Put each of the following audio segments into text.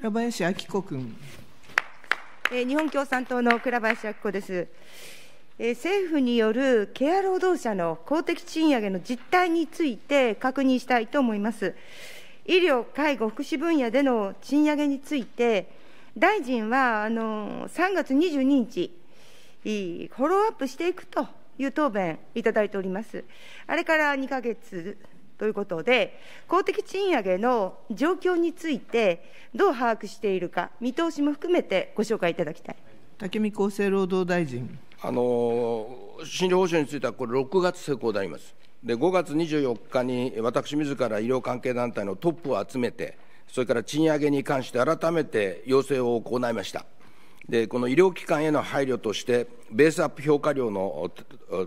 倉林明子君。え日本共産党の倉林明子です。え政府によるケア労働者の公的賃上げの実態について確認したいと思います。医療、介護、福祉分野での賃上げについて、大臣はあの3月22日、フォローアップしていくという答弁いただいております。あれから2ヶ月ということで、公的賃上げの状況について、どう把握しているか、見通しも含めてご紹介いただきたい武見厚生労働大臣。あの診療報酬については、これ、6月施行であります。で5月24日に私自ら医療関係団体のトップを集めて、それから賃上げに関して改めて要請を行いました。でこの医療機関への配慮としてベースアップ評価料の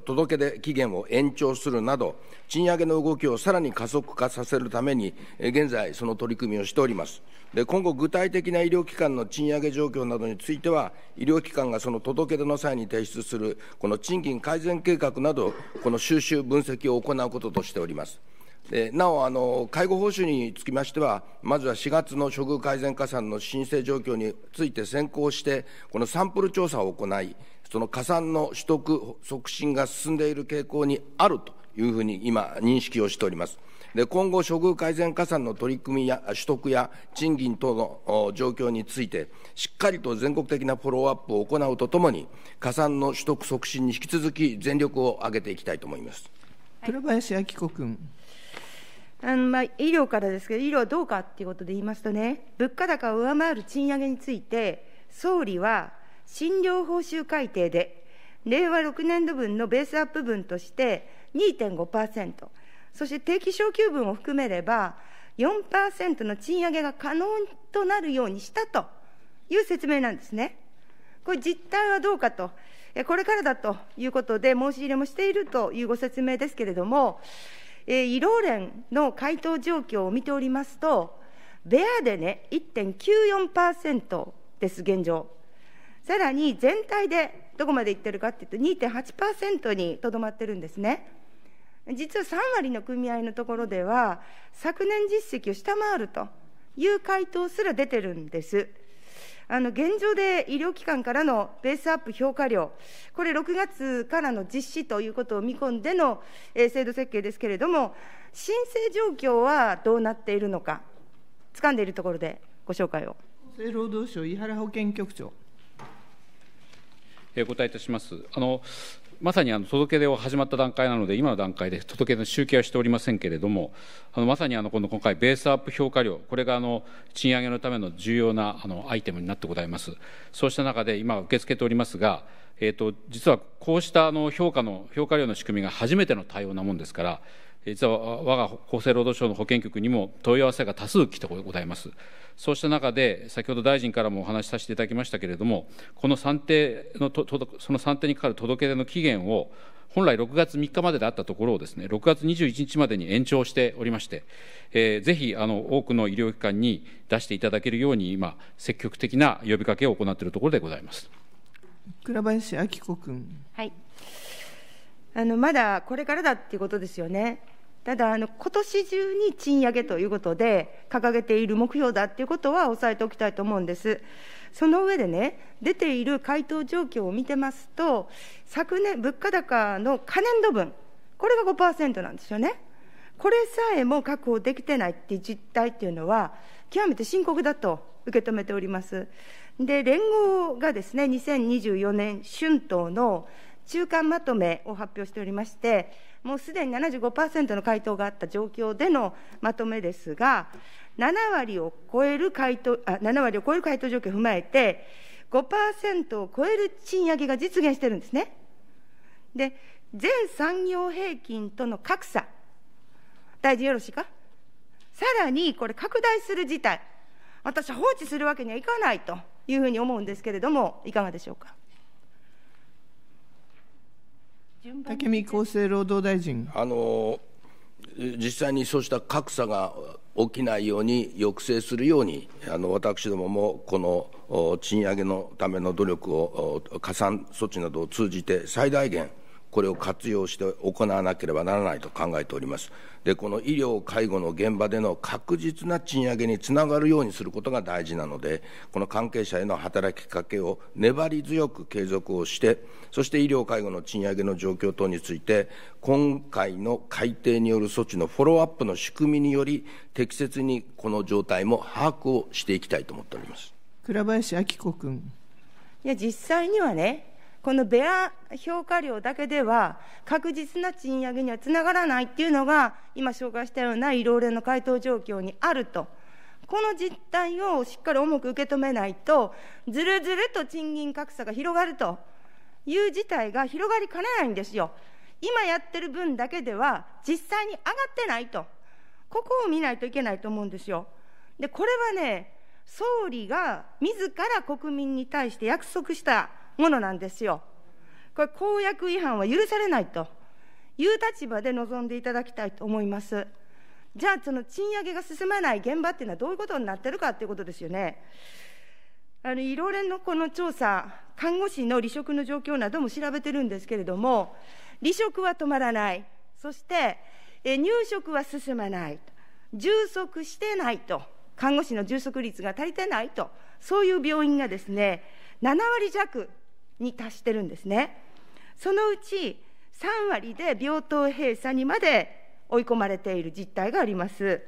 届け出期限を延長するなど賃上げの動きをさらに加速化させるために現在その取り組みをしておりますで今後具体的な医療機関の賃上げ状況などについては医療機関がその届け出の際に提出するこの賃金改善計画などこの収集分析を行うこととしておりますなおあの、介護報酬につきましては、まずは4月の処遇改善加算の申請状況について先行して、このサンプル調査を行い、その加算の取得、促進が進んでいる傾向にあるというふうに今、認識をしております。で今後、処遇改善加算の取り組みや取得や賃金等の状況について、しっかりと全国的なフォローアップを行うとともに、加算の取得促進に引き続き全力を挙げていきたいと思います。林明子君。あのまあ、医療からですけど、医療はどうかということで言いますとね、物価高を上回る賃上げについて、総理は診療報酬改定で、令和6年度分のベースアップ分として2.5%、そして定期昇給分を含めれば、4%の賃上げが可能となるようにしたという説明なんですね。これ、実態はどうかと、これからだということで、申し入れもしているというご説明ですけれども、えー、医療連の回答状況を見ておりますと、ベアでね、1.94%です、現状。さらに全体でどこまでいってるかっていうと、2.8%にとどまってるんですね。実は3割の組合のところでは、昨年実績を下回るという回答すら出てるんです。あの現状で医療機関からのベースアップ評価料、これ、6月からの実施ということを見込んでの、え制度設計ですけれども、申請状況はどうなっているのか、掴んでいるところでご紹介を。厚生労働省、井原保健局長。お答えいたします。あのまさにあの届け出を始まった段階なので、今の段階で届け出の集計はしておりませんけれども、あのまさにあのこの今回、ベースアップ評価料、これがあの賃上げのための重要なあのアイテムになってございます。そうした中で、今、受け付けておりますが、えーと、と実はこうしたあの評価の評価料の仕組みが初めての対応なもんですから、実は我が厚生労働省の保健局にも問い合わせが多数来てございます。そうした中で、先ほど大臣からもお話しさせていただきましたけれども、この算定のその算定にかかる届け出の期限を、本来6月3日までであったところをですね、6月21日までに延長しておりまして、えー、ぜひあの多くの医療機関に出していただけるように、今、積極的な呼びかけを行っているところでございます。倉林明子君。はいあのまだこれからだっていうことですよね。ただあの、今年中に賃上げということで、掲げている目標だということは押さえておきたいと思うんです。その上でね、出ている回答状況を見てますと、昨年、物価高の可燃度分、これが5%なんですよね。これさえも確保できてないっていう実態っていうのは、極めて深刻だと受け止めております。で、連合がですね、2024年春闘の中間まとめを発表しておりまして、もうすでに75%の回答があった状況でのまとめですが、7割を超える回答あ7割を超える回答状況を踏まえて、5%を超える賃上げが実現してるんですね。で、全産業平均との格差、大臣よろしいか、さらにこれ、拡大する事態、私、は放置するわけにはいかないというふうに思うんですけれども、いかがでしょうか。武見厚生労働大臣。あの実際にそうした格差が起きないように抑制するようにあの私どももこの賃上げのための努力を加算措置などを通じて最大限これを活用して行わなければならないと考えております。で、この医療・介護の現場での確実な賃上げにつながるようにすることが大事なので、この関係者への働きかけを粘り強く継続をして、そして医療・介護の賃上げの状況等について、今回の改定による措置のフォローアップの仕組みにより、適切にこの状態も把握をしていきたいと思っております。倉林明子君いや実際にはねこのベア評価量だけでは、確実な賃上げにはつながらないっていうのが、今紹介したような医療連の回答状況にあると。この実態をしっかり重く受け止めないと、ずるずると賃金格差が広がるという事態が広がりかねないんですよ。今やってる分だけでは、実際に上がってないと。ここを見ないといけないと思うんですよ。で、これはね、総理が自ら国民に対して約束したものなんですよ。これ、公約違反は許されないという立場で臨んでいただきたいと思います。じゃあ、その賃上げが進まない現場っていうのはどういうことになってるかということですよね。あの医療連のこの調査、看護師の離職の状況なども調べてるんですけれども、離職は止まらない、そしてえ入職は進まない、充足してないと、看護師の充足率が足りてないと、そういう病院がですね、7割弱に達してるんですね。そのうち3割で病棟閉鎖にまで追い込まれている実態があります。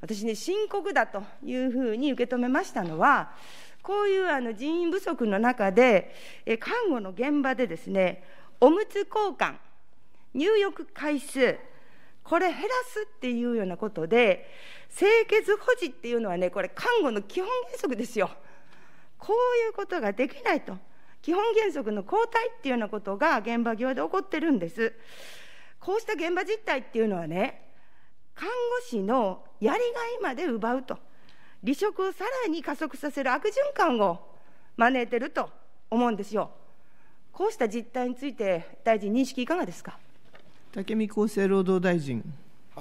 私ね、深刻だというふうに受け止めましたのは、こういうあの人員不足の中で、看護の現場でですね、おむつ交換、入浴回数、これ減らすっていうようなことで、清潔保持っていうのはね、これ、看護の基本原則ですよ。こういうことができないと基本原則の後退っていうようなことが現場際で起こってるんです。こうした現場実態っていうのはね、看護師のやりがいまで奪うと、離職をさらに加速させる悪循環を招いてると思うんですよ。こうした実態について、大臣、認識いかがですか。武見厚生労働大臣。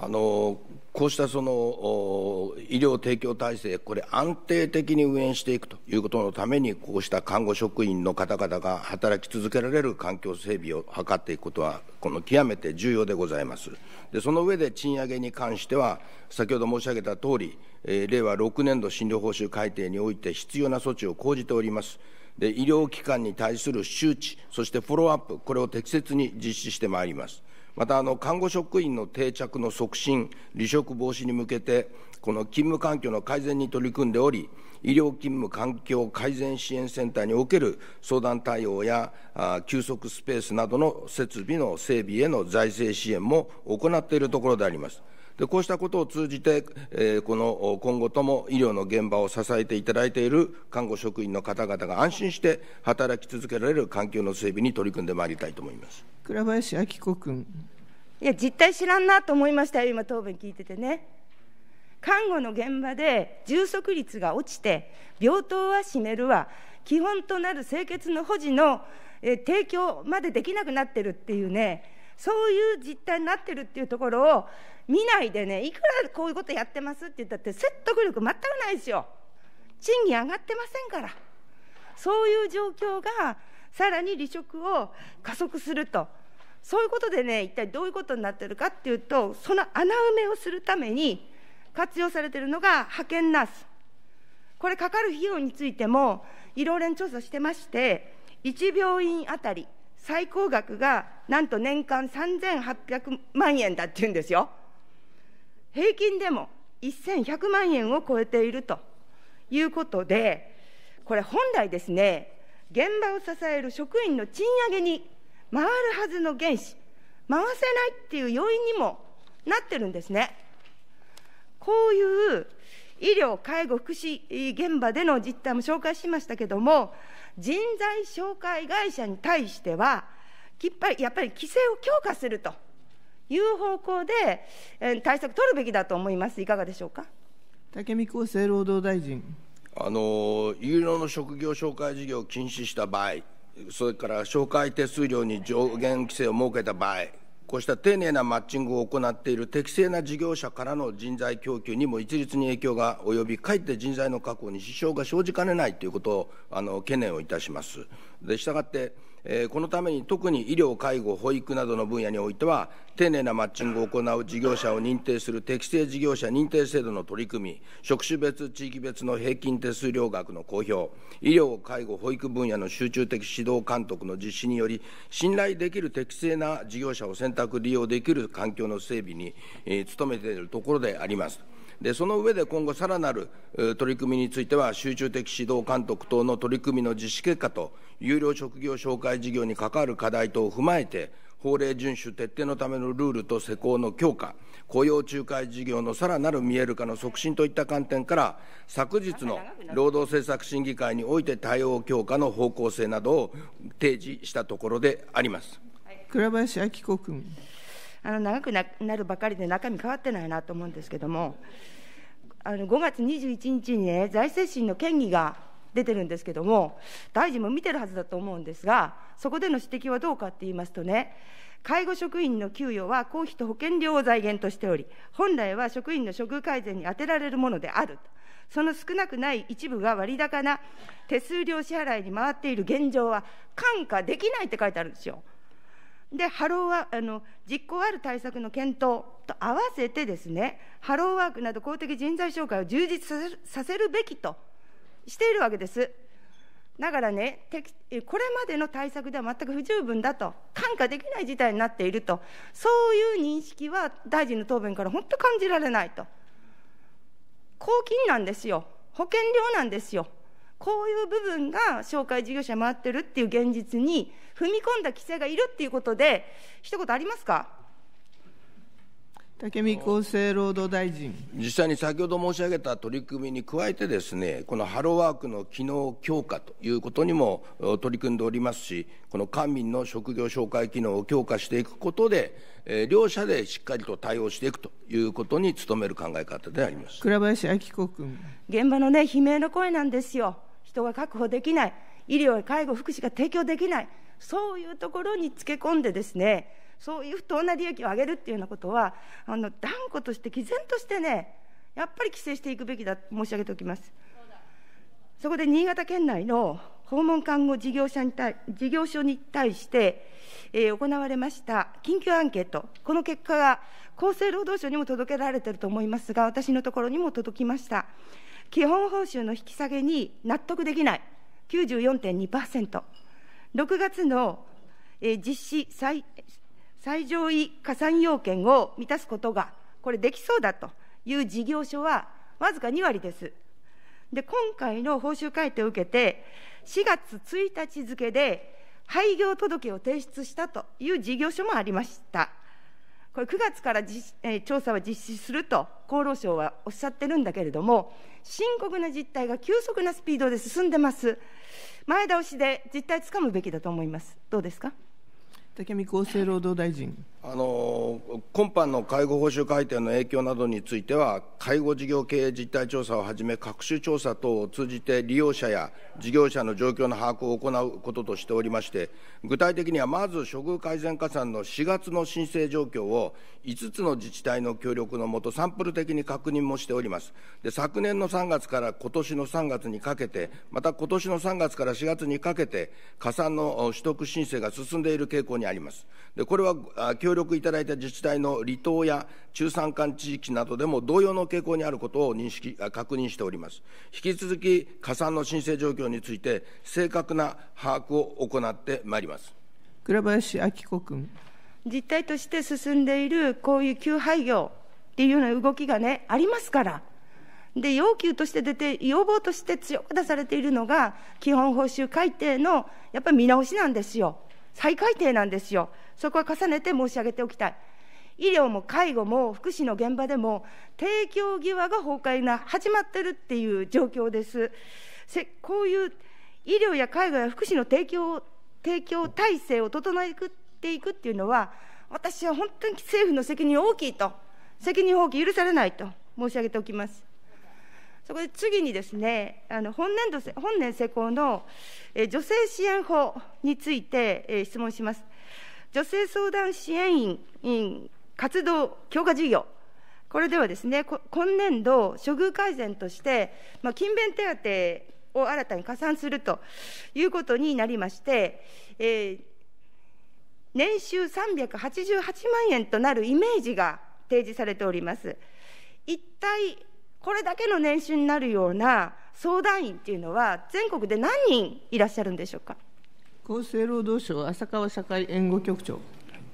あのこうしたその医療提供体制、これ、安定的に運営していくということのために、こうした看護職員の方々が働き続けられる環境整備を図っていくことは、この極めて重要でございます。でその上で賃上げに関しては、先ほど申し上げたとおり、えー、令和6年度診療報酬改定において必要な措置を講じております。で医療機関に対する周知、そしてフォローアップ、これを適切に実施してまいります。またあの看護職員の定着の促進、離職防止に向けて、この勤務環境の改善に取り組んでおり、医療勤務環境改善支援センターにおける相談対応や休息スペースなどの設備の整備への財政支援も行っているところであります。でこうしたことを通じて、えー、この今後とも医療の現場を支えていただいている看護職員の方々が安心して働き続けられる環境の整備に取り組んでまいりたいと思います倉林明子君。いや、実態知らんなと思いましたよ、今、答弁聞いててね。看護の現場で充足率が落ちて、病棟は閉めるわ、基本となる清潔の保持の提供までできなくなってるっていうね。そういう実態になってるっていうところを見ないでねいくらこういうことやってますって言ったって説得力全くないですよ賃金上がってませんからそういう状況がさらに離職を加速するとそういうことでね一体どういうことになってるかっていうとその穴埋めをするために活用されてるのが派遣ナースこれかかる費用についても医療連調査してまして1病院あたり最高額がなんと年間3800万円だっていうんですよ。平均でも1100万円を超えているということで、これ、本来ですね、現場を支える職員の賃上げに回るはずの原資、回せないっていう要因にもなってるんですね。こういう医療、介護、福祉現場での実態も紹介しましたけども、人材紹介会社に対しては、やっぱり規制を強化するという方向で、対策取るべきだと思います、いかがでしょうか。武見厚生労働大臣あの有料の職業紹介事業を禁止した場合、それから紹介手数料に上限規制を設けた場合、こうした丁寧なマッチングを行っている適正な事業者からの人材供給にも一律に影響が及び、かえって人材の確保に支障が生じかねないということをあの懸念をいたします。でしたがってえこのために特に医療介護保育などの分野においては丁寧なマッチングを行う事業者を認定する適正事業者認定制度の取り組み職種別地域別の平均手数料額の公表医療介護保育分野の集中的指導監督の実施により信頼できる適正な事業者を選択利用できる環境の整備に、え努めているところであります。でその上で今後、さらなる取り組みについては、集中的指導監督等の取り組みの実施結果と、有料職業紹介事業に関わる課題等を踏まえて、法令遵守徹底のためのルールと施行の強化、雇用仲介事業のさらなる見える化の促進といった観点から、昨日の労働政策審議会において対応強化の方向性などを提示したところであります。倉林明子君あの長くなるばかりで中身変わってないなと思うんですけども、あの5月21日にね、財政審の権議が出てるんですけども、大臣も見てるはずだと思うんですが、そこでの指摘はどうかって言いますとね、介護職員の給与は公費と保険料を財源としており、本来は職員の処遇改善に充てられるものである。その少なくない一部が割高な手数料支払いに回っている現状は看過できないって書いてあるんですよ。で、ハローはあの実行ある対策の検討と合わせてですね、ハローワークなど公的人材紹介を充実させるべきとしているわけです。だからね、これまでの対策では全く不十分だと、看過できない事態になっていると、そういう認識は大臣の答弁から本当感じられないと。公金なんですよ、保険料なんですよ、こういう部分が紹介事業者回ってるっていう現実に踏み込んだ規制がいるっていうことで、一言ありますか武見厚生労働大臣実際に先ほど申し上げた取り組みに加えてですねこのハローワークの機能強化ということにも取り組んでおりますしこの官民の職業紹介機能を強化していくことで、えー、両者でしっかりと対応していくということに努める考え方であります倉林明子君現場のね悲鳴の声なんですよ人が確保できない医療や介護福祉が提供できないそういうところにつけ込んでですねそういう不当な利益を上げるっていうようなことはあの断固として毅然としてねやっぱり規制していくべきだと申し上げておきますそこで新潟県内の訪問看護事業者に対事業所に対して、えー、行われました緊急アンケート、この結果が厚生労働省にも届けられていると思いますが、私のところにも届きました。基本報酬の引き下げに納得できない94.2%、6月の、えー、実施最上位加算要件を満たすことが、これできそうだという事業所は、わずか2割です。で、今回の報酬改定を受けて、4月1日付で、廃業届を提出したという事業所もありました。これ、9月からえー、調査は実施すると厚労省はおっしゃってるんだけれども、深刻な実態が急速なスピードで進んでます。前倒しで実態つかむべきだと思います。どうですか。武見厚生労働大臣あの今般の介護報酬改定の影響などについては、介護事業経営実態調査をはじめ、各種調査等を通じて、利用者や事業者の状況の把握を行うこととしておりまして、具体的にはまず処遇改善加算の4月の申請状況を、5つの自治体の協力のもと、サンプル的に確認もしております。で昨年の3月から今年の3月にかけて、また今年の3月から4月にかけて、加算の取得申請が進んでいる傾向にあります。でこれは協力いただいた自治体の離島や中山間地域などでも同様の傾向にあることを認識確認しております。引き続き、加算の申請状況について、正確な把握を行ってまいります。倉林明子君実態として進んでいるこういう給廃業っていうような動きがね、ありますから。で要求として出て、要望として強く出されているのが、基本報酬改定のやっぱり見直しなんですよ。再改定なんですよ。そこは重ねて申し上げておきたい。医療も介護も福祉の現場でも、提供際が崩壊が始まってるっていう状況です。こういう医療や介護や福祉の提供提供体制を整えていくっていうのは、私は本当に政府の責任大きいと、責任放棄許されないと申し上げておきます。そこで次にですね、あの本年度本年施行の、女性支援法について、質問します。女性相談支援員活動強化事業、これではですね、今年度、処遇改善として、まあ、勤勉手当を新たに加算するということになりまして、えー、年収388万円となるイメージが提示されております。一体これだけの年収になるような相談員っていうのは、全国で何人いらっしゃるんでしょうか。厚生労働省浅川社会援護局長。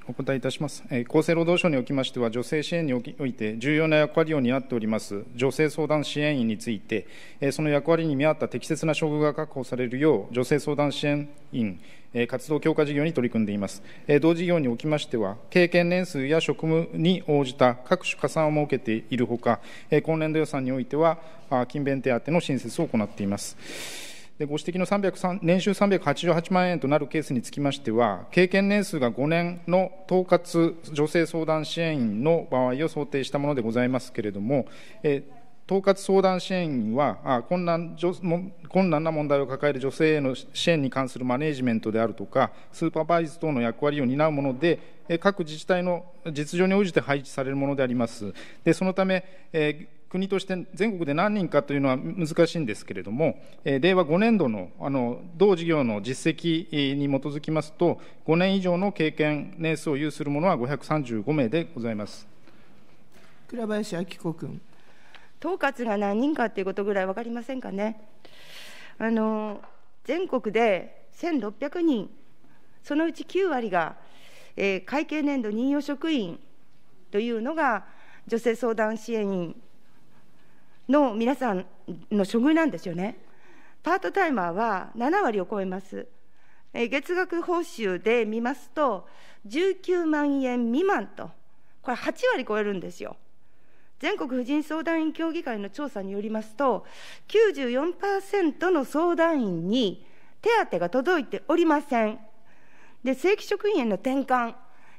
お答えいたします。厚生労働省におきましては、女性支援において重要な役割を担っております女性相談支援員について、その役割に見合った適切な処遇が確保されるよう、女性相談支援員活動強化事業に取り組んでいます。同事業におきましては、経験年数や職務に応じた各種加算を設けているほか、今年度予算においては、勤勉手当の新設を行っています。でご指摘の303年収388万円となるケースにつきましては、経験年数が5年の統括女性相談支援員の場合を想定したものでございますけれども、え統括相談支援員は困難困難な問題を抱える女性への支援に関するマネージメントであるとか、スーパーバイズ等の役割を担うもので、各自治体の実情に応じて配置されるものであります。でそのため、えー国として全国で何人かというのは難しいんですけれども、令和5年度のあの同事業の実績に基づきますと、5年以上の経験、年数を有するものは535名でございます。倉林明子君。統括が何人かということぐらい分かりませんかね。あの全国で1600人、そのうち9割が、えー、会計年度任用職員というのが、女性相談支援員の皆さんの処遇なんですよね。パートタイマーは7割を超えます。月額報酬で見ますと、19万円未満と、これ8割超えるんですよ。全国婦人相談員協議会の調査によりますと、94%の相談員に手当が届いておりません。で、正規職員への転換、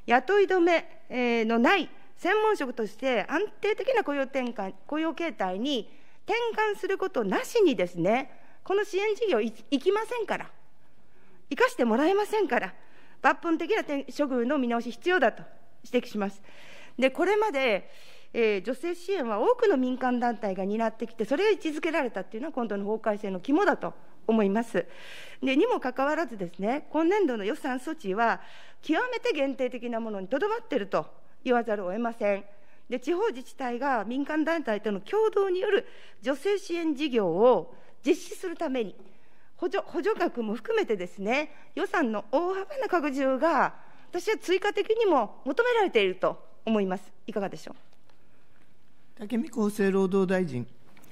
雇い止めのない専門職として安定的な雇用転換雇用形態に転換することなしにですねこの支援事業行きませんから生かしてもらえませんから抜本的な処遇の見直し必要だと指摘します。でこれまでえー、女性支援は多くの民間団体が担ってきて、それが位置づけられたというのは、今度の法改正の肝だと思います。でにもかかわらずです、ね、今年度の予算措置は、極めて限定的なものにとどまっていると言わざるを得ません。で地方自治体が民間団体との共同による女性支援事業を実施するために補助補助額も含めてですね予算の大幅な拡充が私は追加的にも求められていると思いますいかがでしょう武見厚生労働大臣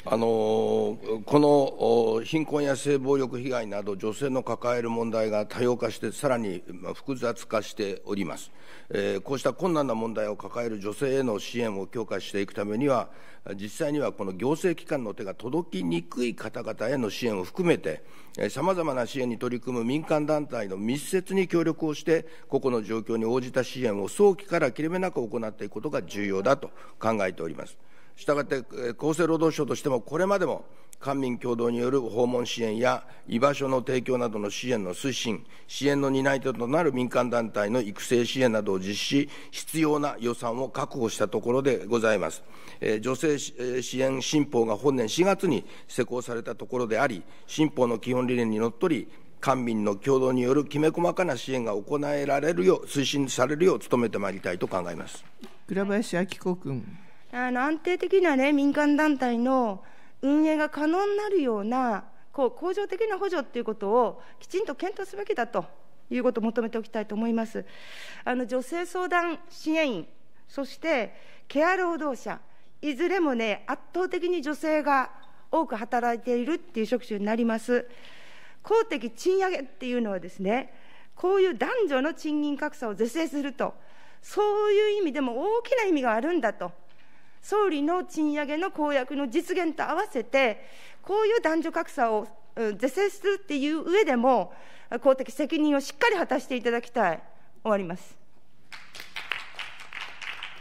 あのこの貧困や性暴力被害など、女性の抱える問題が多様化して、さらに複雑化しております、えー、こうした困難な問題を抱える女性への支援を強化していくためには、実際にはこの行政機関の手が届きにくい方々への支援を含めて、さまざまな支援に取り組む民間団体の密接に協力をして、個々の状況に応じた支援を早期から切れ目なく行っていくことが重要だと考えております。したがって厚生労働省としても、これまでも官民共同による訪問支援や居場所の提供などの支援の推進、支援の担い手となる民間団体の育成支援などを実施、必要な予算を確保したところでございます。えー、女性支援新法が本年4月に施行されたところであり、新法の基本理念にのっとり、官民の共同によるきめ細かな支援が行えられるよう、推進されるよう努めてまいりたいと考えます。倉林明子君。あの安定的な、ね、民間団体の運営が可能になるようなこう恒常的な補助ということをきちんと検討すべきだということを求めておきたいと思います。あの女性相談支援員、そしてケア労働者、いずれもね、圧倒的に女性が多く働いているっていう職種になります。公的賃上げっていうのはですね、こういう男女の賃金格差を是正すると、そういう意味でも大きな意味があるんだと。総理の賃上げの公約の実現と合わせて、こういう男女格差を是正するっていう上でも、公的責任をしっかり果たしていただきたい、終わります。